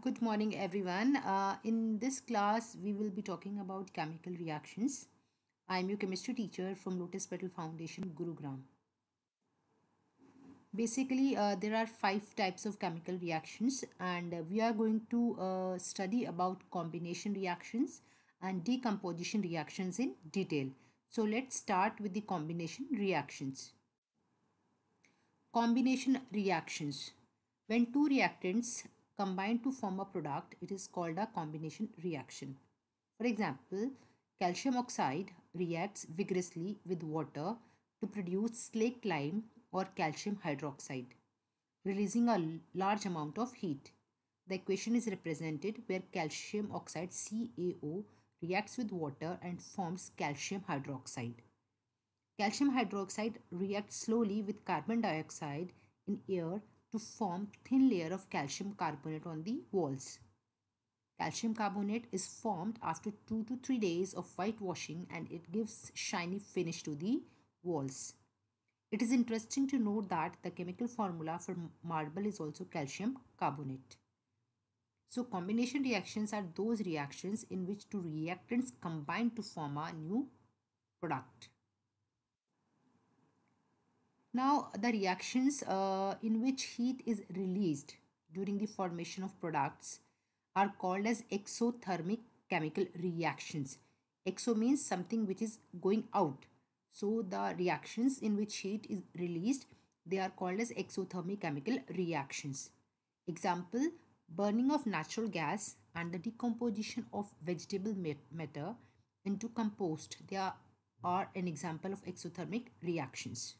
Good morning everyone. Uh, in this class we will be talking about chemical reactions. I am your chemistry teacher from Lotus Petal Foundation Gurugram. Basically uh, there are five types of chemical reactions and we are going to uh, study about combination reactions and decomposition reactions in detail. So let's start with the combination reactions. Combination reactions. When two reactants combine to form a product, it is called a combination reaction. For example, calcium oxide reacts vigorously with water to produce slaked lime or calcium hydroxide, releasing a large amount of heat. The equation is represented where calcium oxide CaO reacts with water and forms calcium hydroxide. Calcium hydroxide reacts slowly with carbon dioxide in air to form thin layer of calcium carbonate on the walls. Calcium carbonate is formed after 2 to 3 days of whitewashing and it gives shiny finish to the walls. It is interesting to note that the chemical formula for marble is also calcium carbonate. So combination reactions are those reactions in which two reactants combine to form a new product. Now the reactions uh, in which heat is released during the formation of products are called as exothermic chemical reactions. Exo means something which is going out. So the reactions in which heat is released, they are called as exothermic chemical reactions. Example, burning of natural gas and the decomposition of vegetable matter into compost. They are, are an example of exothermic reactions.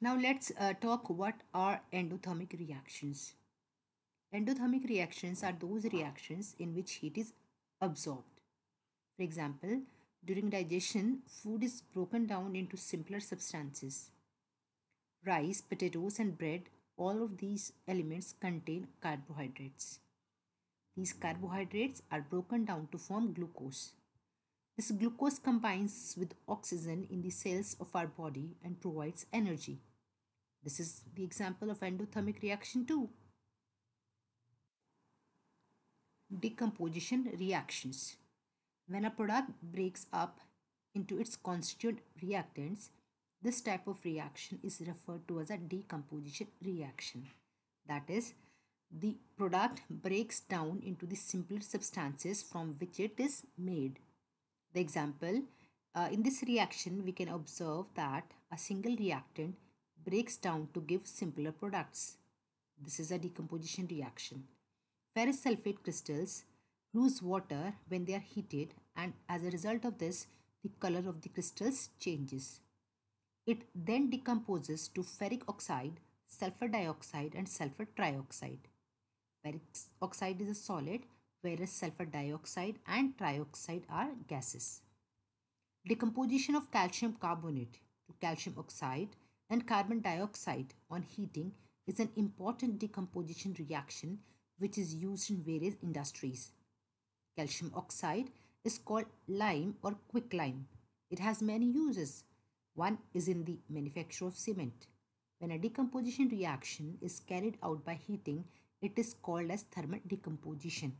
Now let's uh, talk what are endothermic reactions. Endothermic reactions are those reactions in which heat is absorbed. For example, during digestion, food is broken down into simpler substances. Rice, potatoes and bread, all of these elements contain carbohydrates. These carbohydrates are broken down to form glucose. This glucose combines with oxygen in the cells of our body and provides energy. This is the example of endothermic reaction too. Decomposition reactions. When a product breaks up into its constituent reactants, this type of reaction is referred to as a decomposition reaction. That is, the product breaks down into the simpler substances from which it is made. The example, uh, in this reaction, we can observe that a single reactant breaks down to give simpler products. This is a decomposition reaction. Ferrous sulfate crystals lose water when they are heated and as a result of this, the color of the crystals changes. It then decomposes to ferric oxide, sulfur dioxide and sulfur trioxide. Ferric oxide is a solid whereas sulfur dioxide and trioxide are gases. Decomposition of calcium carbonate to calcium oxide and carbon dioxide on heating is an important decomposition reaction which is used in various industries. Calcium oxide is called lime or quicklime. It has many uses. One is in the manufacture of cement. When a decomposition reaction is carried out by heating, it is called as thermal decomposition.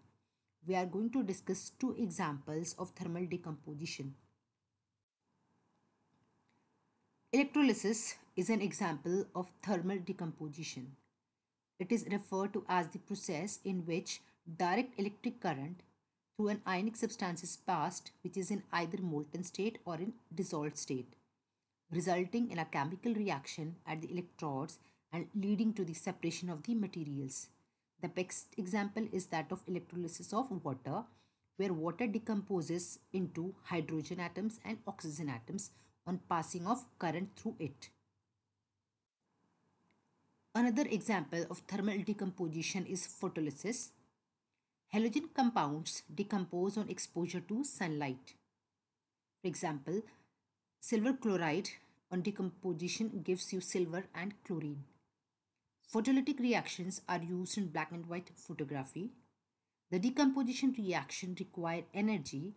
We are going to discuss two examples of thermal decomposition. Electrolysis is an example of thermal decomposition. It is referred to as the process in which direct electric current through an ionic substance is passed which is in either molten state or in dissolved state, resulting in a chemical reaction at the electrodes and leading to the separation of the materials. The best example is that of electrolysis of water, where water decomposes into hydrogen atoms and oxygen atoms on passing of current through it. Another example of thermal decomposition is photolysis. Halogen compounds decompose on exposure to sunlight. For example, silver chloride on decomposition gives you silver and chlorine. Photolytic reactions are used in black and white photography. The decomposition reaction require energy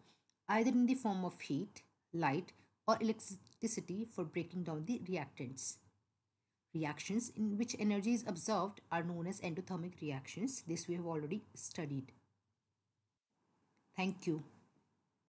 either in the form of heat, light or electricity for breaking down the reactants. Reactions in which energy is absorbed are known as endothermic reactions. This we have already studied. Thank you.